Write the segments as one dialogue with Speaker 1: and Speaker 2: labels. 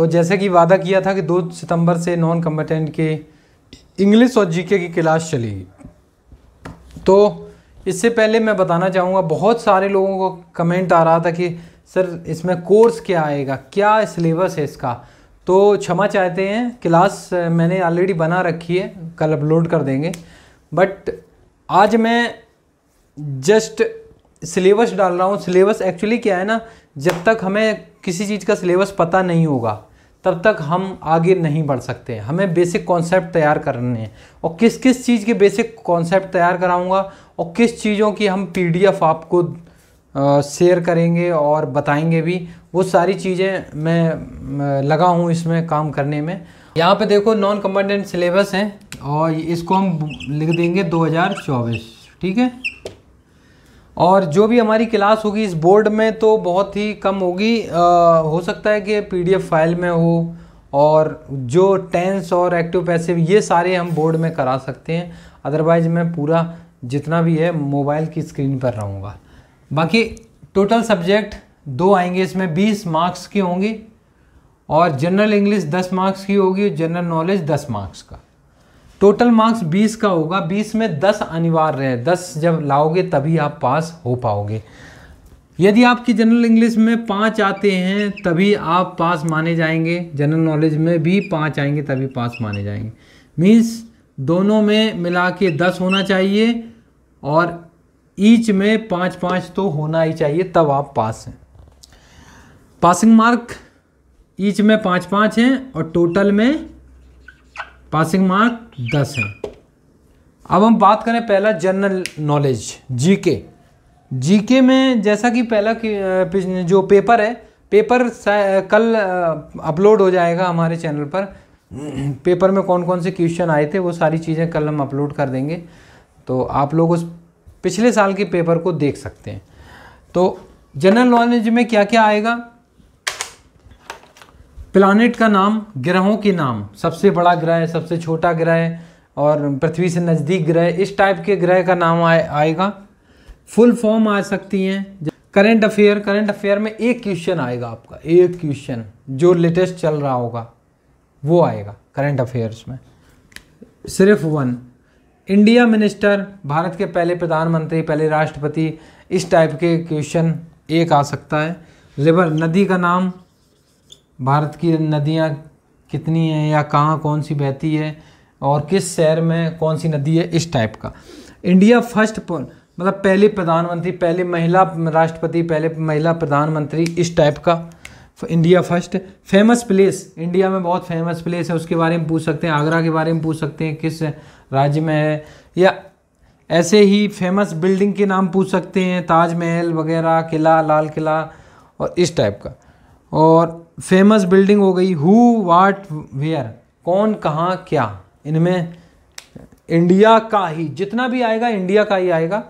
Speaker 1: तो जैसे कि वादा किया था कि दो सितंबर से नॉन कम्बटेंट के इंग्लिश और जीके की क्लास चलेगी तो इससे पहले मैं बताना चाहूँगा बहुत सारे लोगों को कमेंट आ रहा था कि सर इसमें कोर्स क्या आएगा क्या सिलेबस है इसका तो क्षमा चाहते हैं क्लास मैंने ऑलरेडी बना रखी है कल अपलोड कर देंगे बट आज मैं जस्ट सिलेबस डाल रहा हूँ सिलेबस एक्चुअली क्या है ना जब तक हमें किसी चीज़ का सिलेबस पता नहीं होगा तब तक हम आगे नहीं बढ़ सकते हमें बेसिक कॉन्सेप्ट तैयार करने हैं और किस किस चीज़ के बेसिक कॉन्सेप्ट तैयार कराऊंगा और किस चीज़ों की हम पीडीएफ आपको शेयर करेंगे और बताएंगे भी वो सारी चीज़ें मैं लगा हूँ इसमें काम करने में यहाँ पे देखो नॉन कम्बाइंडेंट सिलेबस है और इसको हम लिख देंगे दो ठीक है और जो भी हमारी क्लास होगी इस बोर्ड में तो बहुत ही कम होगी हो सकता है कि पीडीएफ फाइल में हो और जो टेंस और एक्टिव पैसिव ये सारे हम बोर्ड में करा सकते हैं अदरवाइज़ मैं पूरा जितना भी है मोबाइल की स्क्रीन पर रहूँगा बाकी टोटल सब्जेक्ट दो आएंगे इसमें बीस मार्क्स के होंगे और जनरल इंग्लिश दस मार्क्स की होगी जनरल नॉलेज दस मार्क्स का टोटल मार्क्स 20 का होगा 20 में 10 अनिवार्य है 10 जब लाओगे तभी आप पास हो पाओगे यदि आपकी जनरल इंग्लिश में पाँच आते हैं तभी आप पास माने जाएंगे जनरल नॉलेज में भी पाँच आएंगे तभी पास माने जाएंगे मीन्स दोनों में मिला के दस होना चाहिए और ईच में पाँच पाँच तो होना ही चाहिए तब आप पास हैं पासिंग मार्क ईच में पाँच पाँच हैं और टोटल में पासिंग मार्क दस है अब हम बात करें पहला जनरल नॉलेज जीके जीके में जैसा कि पहला कि जो पेपर है पेपर कल अपलोड हो जाएगा हमारे चैनल पर पेपर में कौन कौन से क्वेश्चन आए थे वो सारी चीज़ें कल हम अपलोड कर देंगे तो आप लोग उस पिछले साल के पेपर को देख सकते हैं तो जनरल नॉलेज में क्या क्या आएगा प्लानट का नाम ग्रहों के नाम सबसे बड़ा ग्रह है सबसे छोटा ग्रह है और पृथ्वी से नज़दीक ग्रह इस टाइप के ग्रह का नाम आए, आएगा फुल फॉर्म आ सकती हैं करंट अफेयर करंट अफेयर में एक क्वेश्चन आएगा आपका एक क्वेश्चन जो लेटेस्ट चल रहा होगा वो आएगा करंट अफेयर्स में सिर्फ वन इंडिया मिनिस्टर भारत के पहले प्रधानमंत्री पहले राष्ट्रपति इस टाइप के क्वेश्चन एक आ सकता है रिवर नदी का नाम भारत की नदियाँ कितनी हैं या कहाँ कौन सी बहती है और किस शहर में कौन सी नदी है इस टाइप का इंडिया फर्स्ट मतलब पहले प्रधानमंत्री पहले महिला राष्ट्रपति पहले महिला प्रधानमंत्री इस टाइप का India first famous place India में बहुत फेमस प्लेस है उसके बारे में पूछ सकते हैं आगरा के बारे में पूछ सकते हैं किस राज्य में है या ऐसे ही फेमस बिल्डिंग के नाम पूछ सकते हैं ताजमहल वगैरह किला लाल किला और इस टाइप का और फेमस बिल्डिंग हो गई हु वाट वेयर कौन कहाँ क्या इनमें इंडिया का ही जितना भी आएगा इंडिया का ही आएगा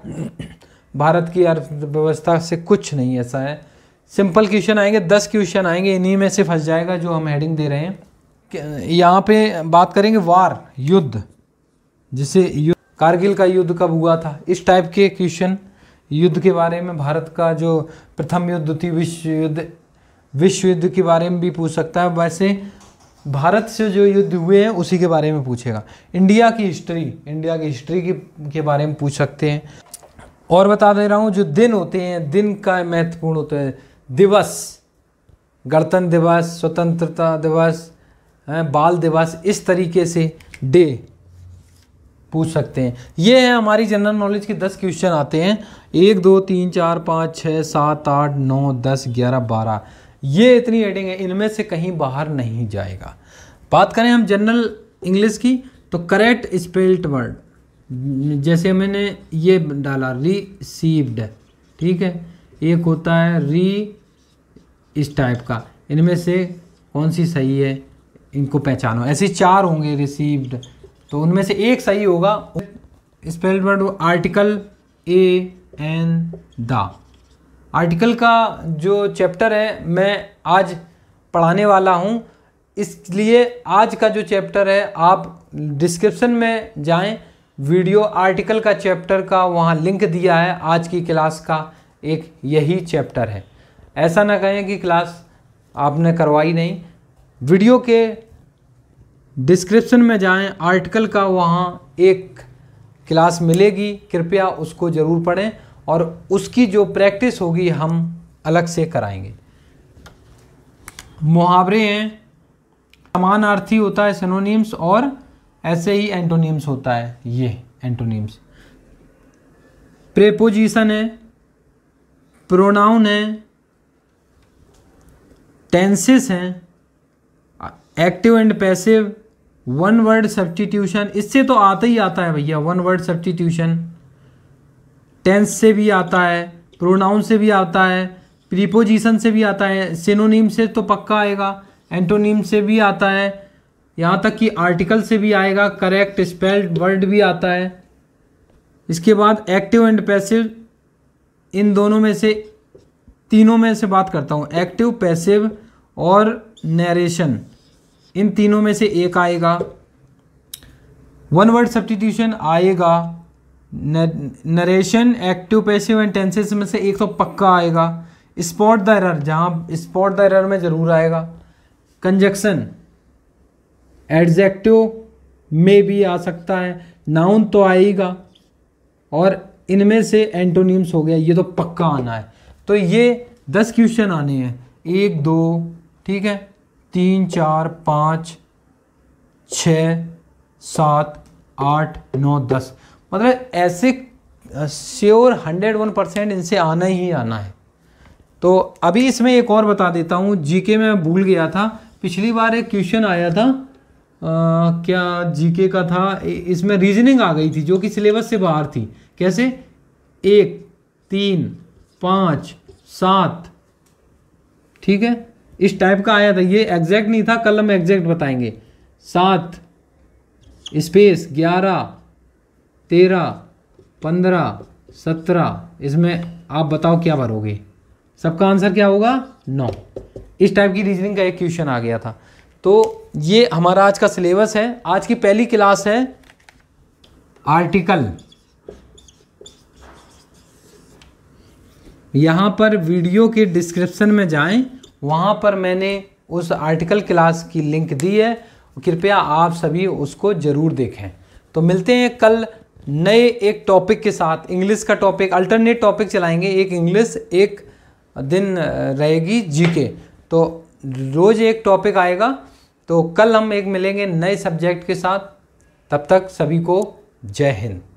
Speaker 1: भारत की अर्थव्यवस्था से कुछ नहीं ऐसा है सिंपल क्वेश्चन आएंगे दस क्वेश्चन आएंगे इन्हीं में से फंस जाएगा जो हम हेडिंग दे रहे हैं यहाँ पे बात करेंगे वार युद्ध जिसे युद्ध कारगिल का युद्ध कब हुआ था इस टाइप के क्वेश्चन युद्ध के बारे में भारत का जो प्रथम युद्ध द्वितीय विश्व युद्ध विश्व युद्ध के बारे में भी पूछ सकता है वैसे भारत से जो युद्ध हुए हैं उसी के बारे में पूछेगा इंडिया की हिस्ट्री इंडिया की हिस्ट्री के, के बारे में पूछ सकते हैं और बता दे रहा हूँ जो दिन होते हैं दिन का महत्वपूर्ण होता है दिवस गणतंत्र दिवस स्वतंत्रता दिवस बाल दिवस इस तरीके से डे पूछ सकते हैं ये है हमारी जनरल नॉलेज के दस क्वेश्चन आते हैं एक दो तीन चार पाँच छः सात आठ नौ दस ग्यारह बारह ये इतनी हेडिंग है इनमें से कहीं बाहर नहीं जाएगा बात करें हम जनरल इंग्लिश की तो करेक्ट स्पेल्ट वर्ड जैसे मैंने ये डाला रिसीव्ड ठीक है एक होता है री इस टाइप का इनमें से कौन सी सही है इनको पहचानो ऐसे चार होंगे रिसीव्ड तो उनमें से एक सही होगा spelled word article A N the article का जो चैप्टर है मैं आज पढ़ाने वाला हूँ इसलिए आज का जो चैप्टर है आप डिस्क्रिप्शन में जाएं वीडियो आर्टिकल का चैप्टर का वहाँ लिंक दिया है आज की क्लास का एक यही चैप्टर है ऐसा ना कहें कि क्लास आपने करवाई नहीं वीडियो के डिस्क्रिप्शन में जाएं आर्टिकल का वहाँ एक क्लास मिलेगी कृपया उसको ज़रूर पढ़ें और उसकी जो प्रैक्टिस होगी हम अलग से कराएंगे मुहावरे हैं समानार्थी होता है सिनोनिम्स और ऐसे ही एंटोनिम्स होता है ये एंटोनिम्स प्रेपोजिशन है प्रोनाउन है टेंसेस हैं active and passive one word substitution इससे तो आता ही आता है भैया वन वर्ड सब्सटीट्यूशन टेंस से भी आता है प्रोनाउन से भी आता है प्रीपोजिशन से भी आता है सिनोनिम से तो पक्का आएगा एंटोनिम से भी आता है यहाँ तक कि आर्टिकल से भी आएगा करेक्ट स्पेल्ड वर्ड भी आता है इसके बाद एक्टिव एंड पैसिव इन दोनों में से तीनों में से बात करता हूँ एक्टिव पैसिव और नरेशन इन तीनों में से एक आएगा वन वर्ड सब्टीट्यूशन आएगा narration active passive and tenses में से एक तो पक्का आएगा स्पॉट द एरर जहाँ स्पॉट द एरर में ज़रूर आएगा कंजक्शन एडजेक्टिव में भी आ सकता है नाउन तो आएगा और इनमें से एंटोनिम्स हो गया ये तो पक्का आना है तो ये दस क्वेश्चन आने हैं एक दो ठीक है तीन चार पाँच छ सात आठ नौ दस मतलब ऐसे श्योर हंड्रेड वन परसेंट इनसे आना ही आना है तो अभी इसमें एक और बता देता हूँ जीके में भूल गया था पिछली बार एक क्वेश्चन आया था आ, क्या जीके का था इसमें रीजनिंग आ गई थी जो कि सिलेबस से बाहर थी कैसे एक तीन पाँच सात ठीक है इस टाइप का आया था ये एग्जैक्ट नहीं था कल हम एग्जैक्ट बताएंगे सात स्पेस ग्यारह तेरह पंद्रह सत्रह इसमें आप बताओ क्या भरोगे सबका आंसर क्या होगा नौ इस टाइप की रीजनिंग का एक क्वेश्चन आ गया था तो ये हमारा आज का सिलेबस है आज की पहली क्लास है आर्टिकल यहाँ पर वीडियो के डिस्क्रिप्शन में जाएं वहाँ पर मैंने उस आर्टिकल क्लास की लिंक दी है कृपया आप सभी उसको ज़रूर देखें तो मिलते हैं कल नए एक टॉपिक के साथ इंग्लिश का टॉपिक अल्टरनेट टॉपिक चलाएंगे एक इंग्लिश एक दिन रहेगी जीके तो रोज़ एक टॉपिक आएगा तो कल हम एक मिलेंगे नए सब्जेक्ट के साथ तब तक सभी को जय हिंद